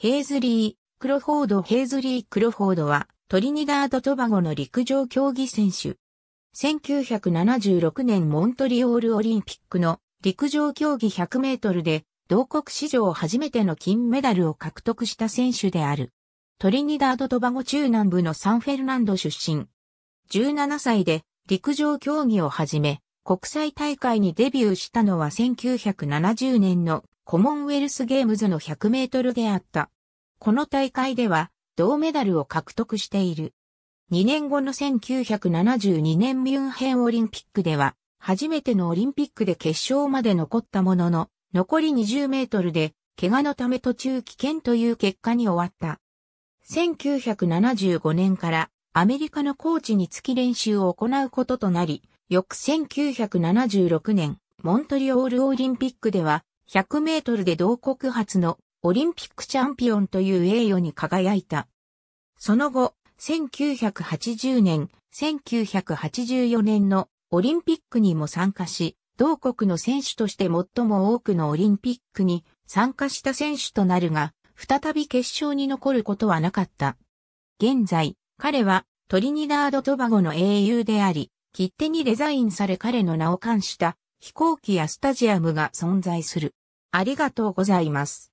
ヘイズリー、クロフォード・ヘイズリー・クロフォードは、トリニダード・トバゴの陸上競技選手。1976年モントリオールオリンピックの陸上競技100メートルで、同国史上初めての金メダルを獲得した選手である。トリニダード・トバゴ中南部のサンフェルナンド出身。17歳で陸上競技を始め、国際大会にデビューしたのは1970年のコモンウェルスゲームズの100メートルであった。この大会では銅メダルを獲得している。2年後の1972年ミュンヘンオリンピックでは、初めてのオリンピックで決勝まで残ったものの、残り20メートルで、怪我のため途中危険という結果に終わった。1975年からアメリカのコーチにつき練習を行うこととなり、翌1976年、モントリオールオリンピックでは、100メートルで同国発のオリンピックチャンピオンという栄誉に輝いた。その後、1980年、1984年のオリンピックにも参加し、同国の選手として最も多くのオリンピックに参加した選手となるが、再び決勝に残ることはなかった。現在、彼はトリニダード・トバゴの英雄であり、切手にデザインされ彼の名を冠した飛行機やスタジアムが存在する。ありがとうございます。